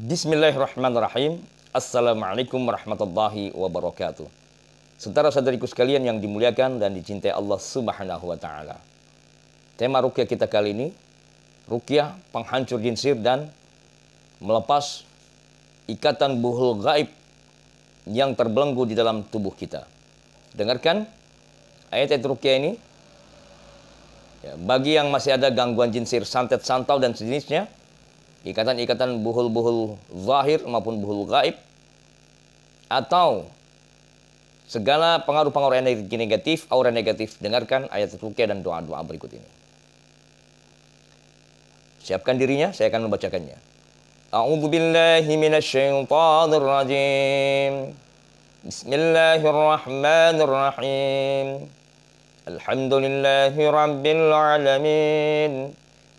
Bismillahirrahmanirrahim. Assalamualaikum warahmatullahi wabarakatuh. Saudara-saudariku sekalian yang dimuliakan dan dicintai Allah Subhanahu wa taala. Tema rukyah kita kali ini rukyah penghancur jinsir dan melepas ikatan buhul gaib yang terbelenggu di dalam tubuh kita. Dengarkan ayat-ayat rukyah ini. Ya, bagi yang masih ada gangguan jinsir, santet santau dan sejenisnya, ikatan-ikatan buhul-buhul zahir maupun buhul gaib atau segala pengaruh-pengaruh energi negatif, aura negatif. Dengarkan ayat rukyah dan doa-doa berikut ini. Siapkan dirinya, saya akan membacakannya. A'udzu billahi minasyaitonir rajim. Bismillahirrahmanirrahim. Alhamdulillahi alamin.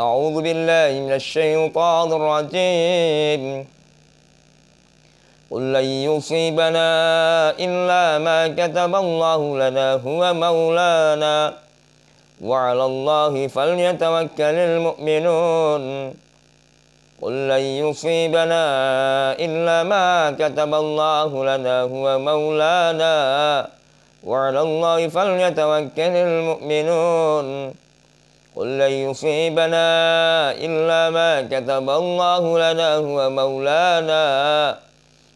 أعوذ بالله من الشيطان الرجيم قل لن يصيبنا إلا ما كتب الله لنا هو مولانا وعلى الله فليتوكل المؤمنون قل لن يصيبنا إلا ما كتب الله لنا هو مولانا وعلى الله فليتوكل المؤمنون قل لن يصيبنا إلا ما كتب الله لنا هو مولانا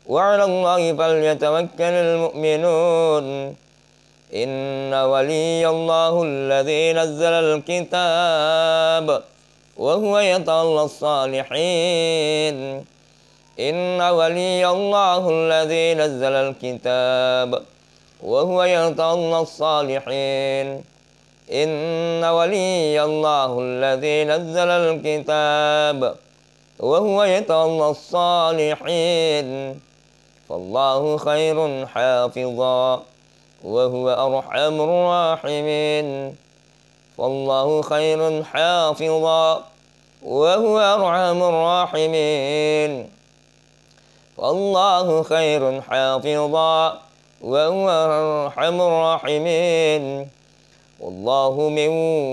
وعلى الله فليتوكل المؤمنون إن ولي الله الذي نزل الكتاب وهو يتولى الصالحين إن ولي الله الذي نزل الكتاب وهو يتولى الصالحين إن ولي الله الذي نزل الكتاب وهو يتولى الصالحين فالله خير حافظا وهو أرحم الراحمين فالله خير حافظا وهو أرحم الراحمين فالله خير حافظا وهو أرحم الراحمين والله من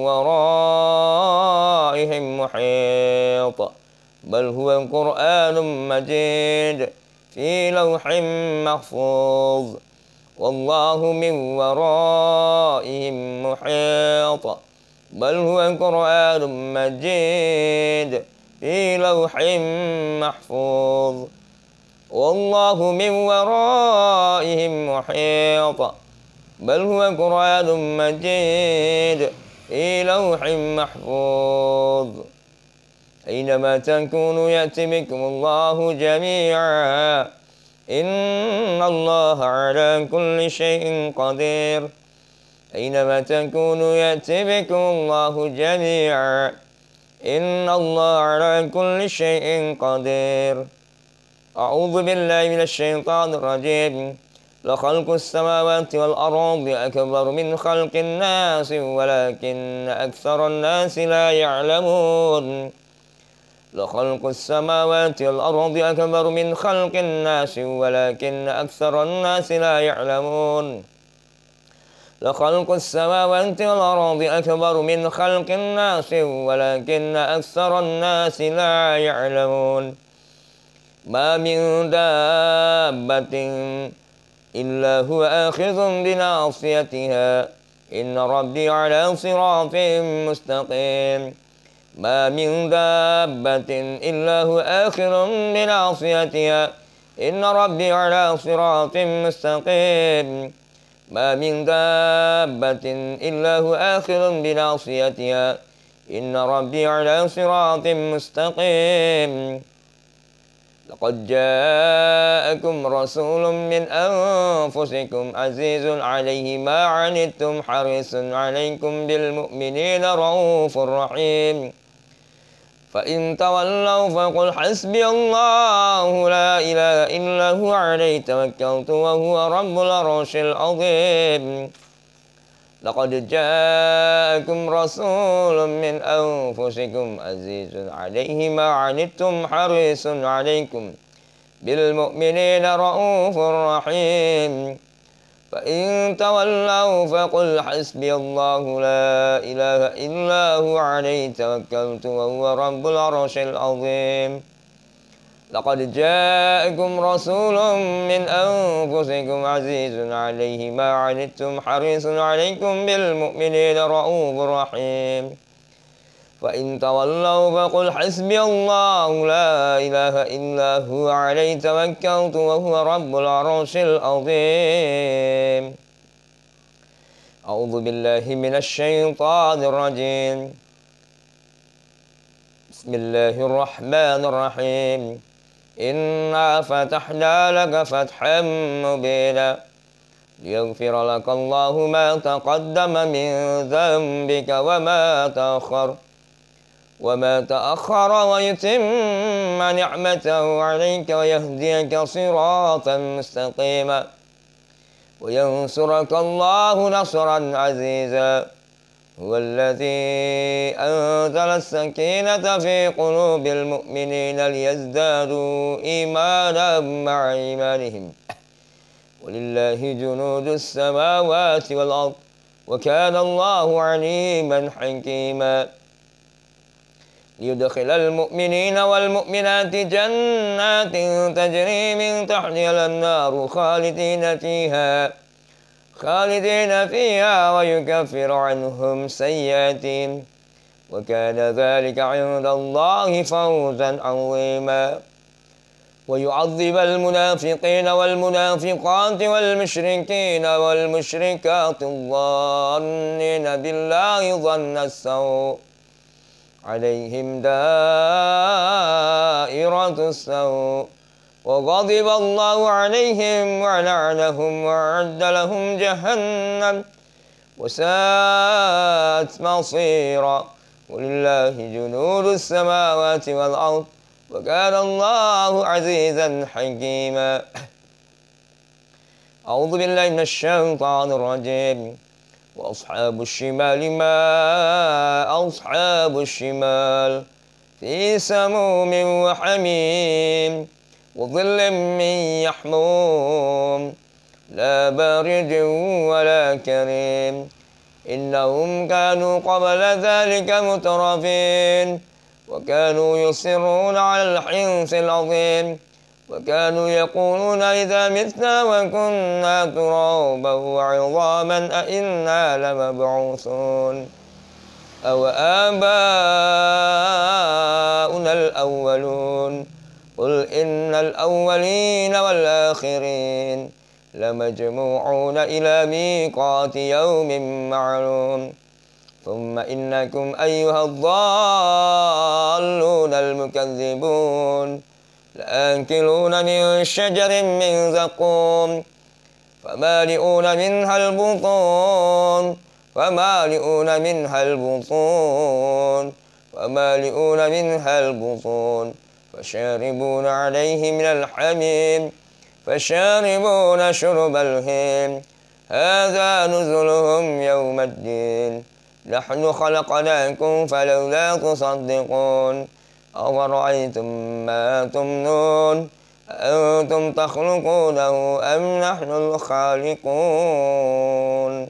ورائهم محيط بل هو قرآن مجيد في لوح محفوظ والله من ورائهم محيط بل هو قرآن مجيد في لوح محفوظ والله من ورائهم محيط بل هو قرآن مجيد في لوح محفوظ أينما تكونوا يأتي بكم الله جميعا إن الله على كل شيء قدير أينما تكونوا يأتي بكم الله جميعا إن الله على كل شيء قدير أعوذ بالله من الشيطان الرجيم لخلق السماوات والأرض أكبر من خلق الناس ولكن أكثر الناس لا يعلمون لخلق السماوات والأرض أكبر من خلق الناس ولكن أكثر الناس لا يعلمون لخلق السماوات والأرض أكبر من خلق الناس ولكن أكثر الناس لا يعلمون ما من دابة إلا هو آخذ بناصيتها إن ربي على صراط مستقيم ما من دابة إلا هو آخذ بناصيتها إن ربي على صراط مستقيم ما من دابة إلا هو آخذ بناصيتها إن ربي على صراط مستقيم لقد جاءكم رسول من أنفسكم عزيز عليه ما عنتم حريص عليكم بالمؤمنين رؤوف رحيم فإن تولوا فقل حسبي الله لا إله إلا هو عليه توكلت وهو رب العرش العظيم لقد جاءكم رسول من أنفسكم عزيز عليه ما عنتم حريص عليكم بالمؤمنين رؤوف رحيم فإن تولوا فقل حسبي الله لا إله إلا هو عليه توكلت وهو رب العرش العظيم لقد جاءكم رسول من أنفسكم عزيز عليه ما عنتم حريص عليكم بالمؤمنين رؤوف رحيم فإن تولوا فقل حسبي الله لا إله إلا هو عليه توكلت وهو رب العرش العظيم أعوذ بالله من الشيطان الرجيم بسم الله الرحمن الرحيم إنا فتحنا لك فتحا مبينا ليغفر لك الله ما تقدم من ذنبك وما تأخر وما تأخر ويتم نعمته عليك ويهديك صراطا مستقيما وينصرك الله نصرا عزيزا هو الذي أنزل السكينة في قلوب المؤمنين ليزدادوا إيمانا مع إيمانهم ولله جنود السماوات والأرض وكان الله عليما حكيما ليدخل المؤمنين والمؤمنات جنات تجري من تحتها النار خالدين فيها خالدين فيها ويكفر عنهم سيئاتهم وكان ذلك عند الله فوزا عظيما ويعذب المنافقين والمنافقات والمشركين والمشركات الظانين بالله ظن السوء عليهم دائرة السوء وغضب الله عليهم ولعنهم وأعد لهم جهنم وساءت مصيرا ولله جنود السماوات والأرض وكان الله عزيزا حكيما أعوذ بالله من الشيطان الرجيم وأصحاب الشمال ما أصحاب الشمال في سموم وحميم وظل من يحموم لا بارد ولا كريم إنهم كانوا قبل ذلك مترفين وكانوا يصرون على الحنس العظيم وكانوا يقولون إذا متنا وكنا ترابا وعظاما أئنا لمبعوثون أو آباؤنا الأولون قل إن الأولين والآخرين لمجموعون إلى ميقات يوم معلوم ثم إنكم أيها الضالون المكذبون لآكلون من شجر من زقوم فمالئون منها البطون فمالئون منها البطون فمالئون منها البطون فشاربون عليه من الحميم فشاربون شرب الهيم هذا نزلهم يوم الدين نحن خلقناكم فلولا تصدقون أورعيتم ما تمنون أنتم تخلقونه أم نحن الخالقون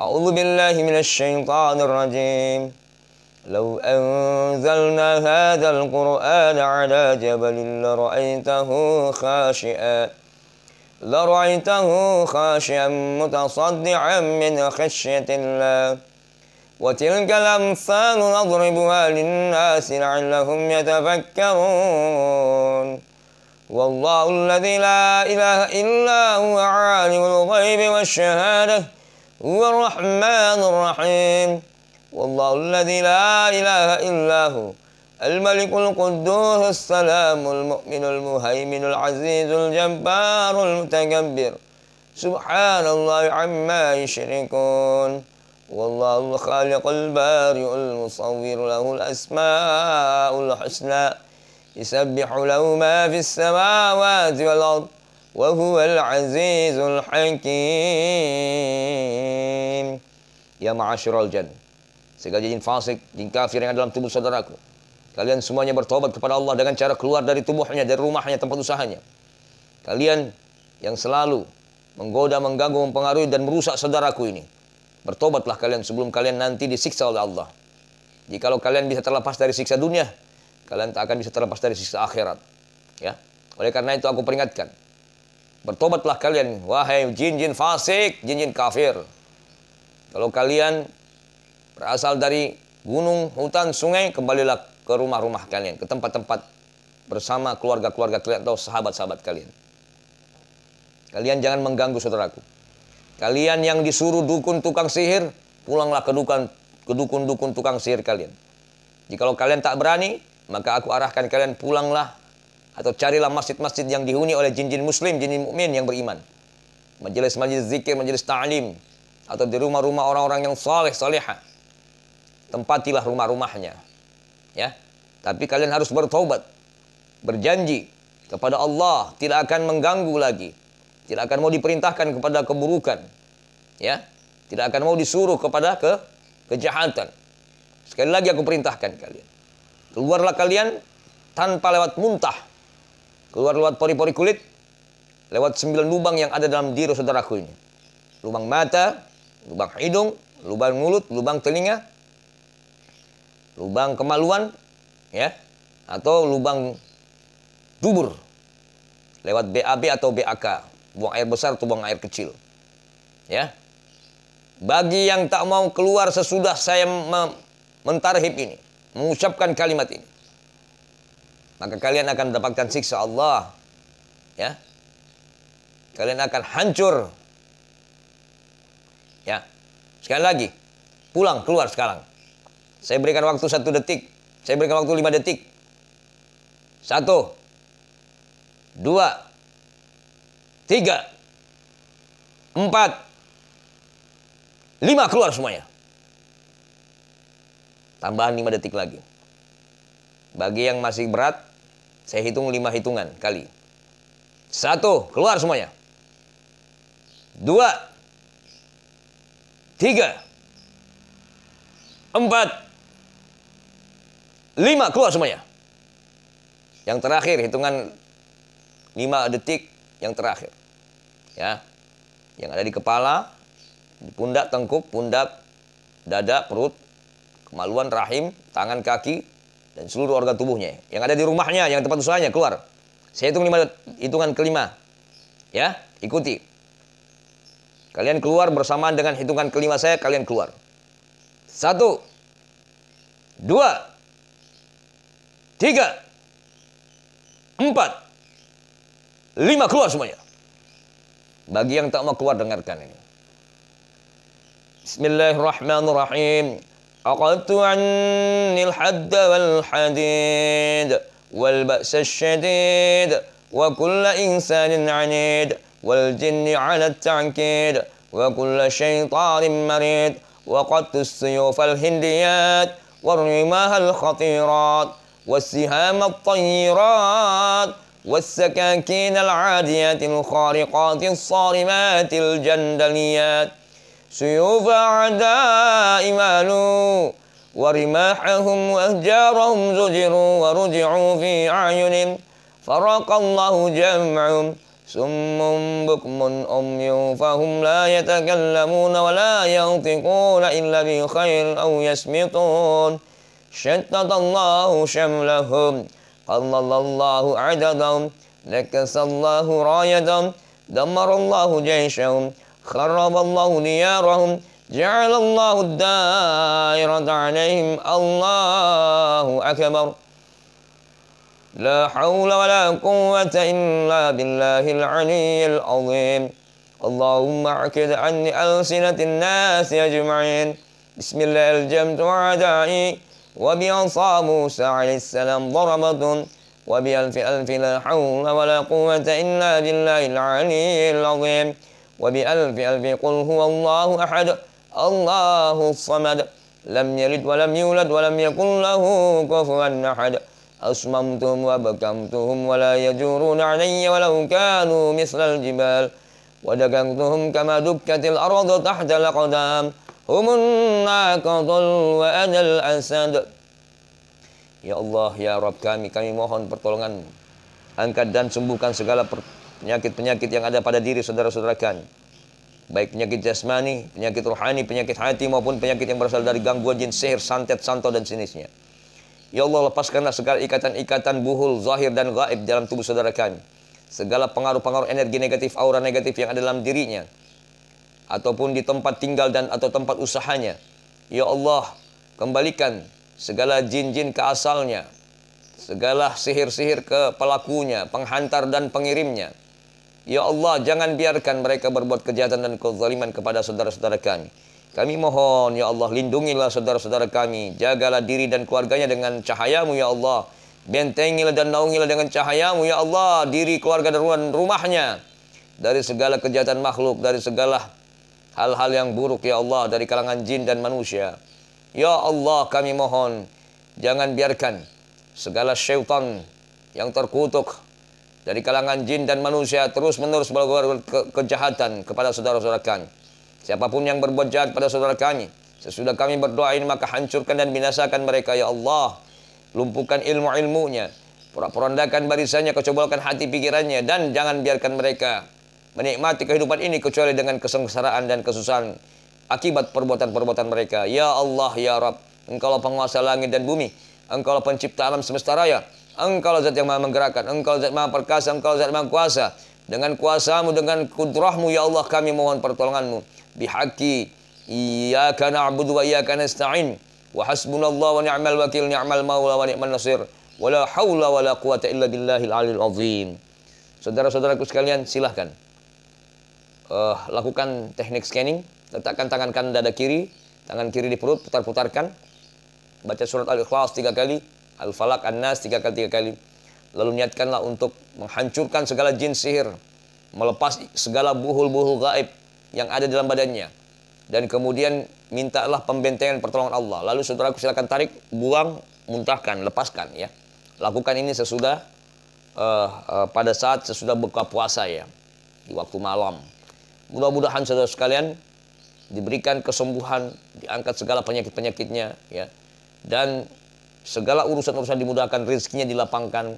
أعوذ بالله من الشيطان الرجيم لو أنزلنا هذا القرآن على جبل لرأيته خاشئا لرأيته خاشئا متصدعا من خشية الله وتلك الأمثال نضربها للناس لعلهم يتفكرون والله الذي لا إله إلا هو عالم الغيب والشهادة هو الرحمن الرحيم والله الذي لا إله إلا هو الملك القدوس السلام المؤمن المهيمن العزيز الجبار المتكبر سبحان الله عما يشركون والله الخالق البارئ المصور له الأسماء الحسنى يسبح له ما في السماوات والأرض وهو العزيز الحكيم يا معشر الجنة segala jin fasik, jin kafir yang ada dalam tubuh saudaraku. Kalian semuanya bertobat kepada Allah dengan cara keluar dari tubuhnya, dari rumahnya, tempat usahanya. Kalian yang selalu menggoda, mengganggu, mempengaruhi dan merusak saudaraku ini. Bertobatlah kalian sebelum kalian nanti disiksa oleh Allah. Jikalau kalian bisa terlepas dari siksa dunia, kalian tak akan bisa terlepas dari siksa akhirat. Ya. Oleh karena itu aku peringatkan. Bertobatlah kalian, wahai jin-jin fasik, jin-jin kafir. Kalau kalian berasal dari gunung, hutan, sungai, kembalilah ke rumah-rumah kalian, ke tempat-tempat bersama keluarga-keluarga kalian atau sahabat-sahabat kalian. Kalian jangan mengganggu saudaraku. Kalian yang disuruh dukun tukang sihir, pulanglah ke dukun ke dukun-dukun tukang sihir kalian. Jikalau kalian tak berani, maka aku arahkan kalian pulanglah atau carilah masjid-masjid yang dihuni oleh jin-jin muslim, jin-jin mukmin yang beriman. Majelis-majelis zikir, majelis ta'lim atau di rumah-rumah orang-orang yang saleh salihah tempatilah rumah-rumahnya. Ya. Tapi kalian harus bertobat. Berjanji kepada Allah tidak akan mengganggu lagi. Tidak akan mau diperintahkan kepada keburukan. Ya. Tidak akan mau disuruh kepada ke kejahatan. Sekali lagi aku perintahkan kalian. Keluarlah kalian tanpa lewat muntah. Keluar lewat pori-pori kulit. Lewat sembilan lubang yang ada dalam diri saudaraku ini. Lubang mata, lubang hidung, lubang mulut, lubang telinga, lubang kemaluan ya atau lubang dubur lewat BAB atau BAK buang air besar atau buang air kecil ya bagi yang tak mau keluar sesudah saya mentarhib ini mengucapkan kalimat ini maka kalian akan mendapatkan siksa Allah ya kalian akan hancur ya sekali lagi pulang keluar sekarang saya berikan waktu satu detik. Saya berikan waktu lima detik. Satu. Dua. Tiga. Empat. Lima keluar semuanya. Tambahan lima detik lagi. Bagi yang masih berat, saya hitung lima hitungan kali. Satu, keluar semuanya. Dua. Tiga. Empat Lima, keluar semuanya. Yang terakhir, hitungan lima detik yang terakhir. Ya, yang ada di kepala, di pundak, tengkuk, pundak, dada, perut, kemaluan, rahim, tangan, kaki, dan seluruh organ tubuhnya. Yang ada di rumahnya, yang tempat usahanya, keluar. Saya hitung lima, hitungan kelima. Ya, ikuti. Kalian keluar bersamaan dengan hitungan kelima saya, kalian keluar. Satu, dua, tiga, empat, lima keluar semuanya. Bagi yang tak mau keluar dengarkan ini. Bismillahirrahmanirrahim. أقدت عني الحد والحديد والبأس الشديد وكل إنسان عنيد والجن على التعنكيد وكل شيطان مريد وقدت السيوف الهنديات والرماح الخطيرات والسهام الطيرات والسكاكين العاديات الخارقات الصارمات الجندليات سيوف أعداء مالوا ورماحهم وأهجارهم زجروا ورجعوا في أعينهم فرق الله جمعهم سم بكم أمي فهم لا يتكلمون ولا ينطقون إلا بخير أو يسمطون شتت الله شملهم قلل الله عددهم نكس الله رايدهم دمر الله جيشهم خرب الله ديارهم جعل الله الدائرة عليهم الله أكبر لا حول ولا قوة إلا بالله العلي العظيم اللهم أعكد عني ألسنة الناس أجمعين بسم الله الجمد وعدائي وبعصا موسى عليه السلام ضربة وبألف ألف لا حول ولا قوة إلا بالله العلي العظيم وبألف ألف قل هو الله أحد الله الصمد لم يلد ولم يولد ولم يكن له كفوا أحد أصممتهم وبكمتهم ولا يجورون علي ولو كانوا مثل الجبال ودكمتهم كما دكت الأرض تحت الأقدام Humun naqadul wa anil asad. Ya Allah, ya Rabb kami, kami mohon pertolongan. Angkat dan sembuhkan segala penyakit-penyakit yang ada pada diri saudara-saudara kami. Baik penyakit jasmani, penyakit rohani, penyakit hati maupun penyakit yang berasal dari gangguan jin, sihir, santet, santo dan sinisnya Ya Allah, lepaskanlah segala ikatan-ikatan buhul, zahir dan gaib dalam tubuh saudara kami. Segala pengaruh-pengaruh energi negatif, aura negatif yang ada dalam dirinya ataupun di tempat tinggal dan atau tempat usahanya. Ya Allah, kembalikan segala jin-jin ke asalnya, segala sihir-sihir ke pelakunya, penghantar dan pengirimnya. Ya Allah, jangan biarkan mereka berbuat kejahatan dan kezaliman kepada saudara-saudara kami. Kami mohon, Ya Allah, lindungilah saudara-saudara kami. Jagalah diri dan keluarganya dengan cahayamu, Ya Allah. Bentengilah dan naungilah dengan cahayamu, Ya Allah. Diri, keluarga, dan rumahnya. Dari segala kejahatan makhluk, dari segala hal-hal yang buruk ya Allah dari kalangan jin dan manusia. Ya Allah kami mohon jangan biarkan segala syaitan yang terkutuk dari kalangan jin dan manusia terus-menerus melakukan ke kejahatan kepada saudara-saudara kami. Siapapun yang berbuat jahat pada saudara kami, sesudah kami berdoa ini maka hancurkan dan binasakan mereka ya Allah. Lumpuhkan ilmu-ilmunya, porak barisannya, kecobolkan hati pikirannya dan jangan biarkan mereka menikmati kehidupan ini kecuali dengan kesengsaraan dan kesusahan akibat perbuatan-perbuatan mereka. Ya Allah, Ya Rab, Engkau penguasa langit dan bumi, Engkau pencipta alam semesta raya, Engkau zat yang maha menggerakkan, Engkau zat maha perkasa, Engkau zat maha kuasa. Dengan kuasamu, dengan kudrahmu, Ya Allah, kami mohon pertolonganmu. Bihaki, Iyaka na'budu wa iyaka nasta'in. Wa hasbunallah wa ni'mal wakil, ni'mal maula wa ni'mal nasir. Wa la hawla wa la quwata illa billahil alil azim. Saudara-saudaraku sekalian, silahkan uh, lakukan teknik scanning, letakkan tangan kanan dada kiri, tangan kiri di perut, putar-putarkan. Baca surat Al-Ikhlas tiga kali, Al-Falak, An-Nas tiga kali, tiga kali. Lalu niatkanlah untuk menghancurkan segala jin sihir, melepas segala buhul-buhul gaib yang ada dalam badannya. Dan kemudian mintalah pembentengan pertolongan Allah. Lalu saudaraku silakan tarik, buang, muntahkan, lepaskan ya. Lakukan ini sesudah uh, uh, pada saat sesudah buka puasa ya, di waktu malam. Mudah-mudahan saudara sekalian diberikan kesembuhan, diangkat segala penyakit-penyakitnya ya. Dan segala urusan-urusan dimudahkan, rezekinya dilapangkan.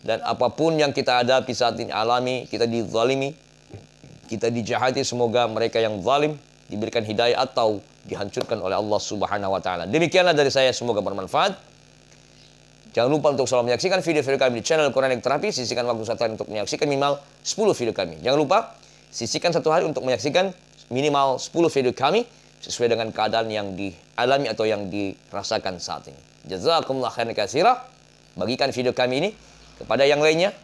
Dan apapun yang kita hadapi saat ini alami, kita dizalimi, kita dijahati, semoga mereka yang zalim diberikan hidayah atau dihancurkan oleh Allah Subhanahu wa taala. Demikianlah dari saya, semoga bermanfaat. Jangan lupa untuk selalu menyaksikan video-video kami di channel Quranic Terapi. Sisikan waktu satu untuk menyaksikan minimal 10 video kami. Jangan lupa Sisihkan satu hari untuk menyaksikan minimal 10 video kami sesuai dengan keadaan yang dialami atau yang dirasakan saat ini. Jazakumullah khairan katsira. Bagikan video kami ini kepada yang lainnya.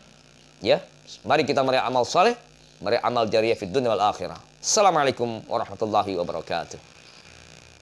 Ya, mari kita meraih amal saleh, meraih amal jariah fid dunia wal akhirah. Assalamualaikum warahmatullahi wabarakatuh.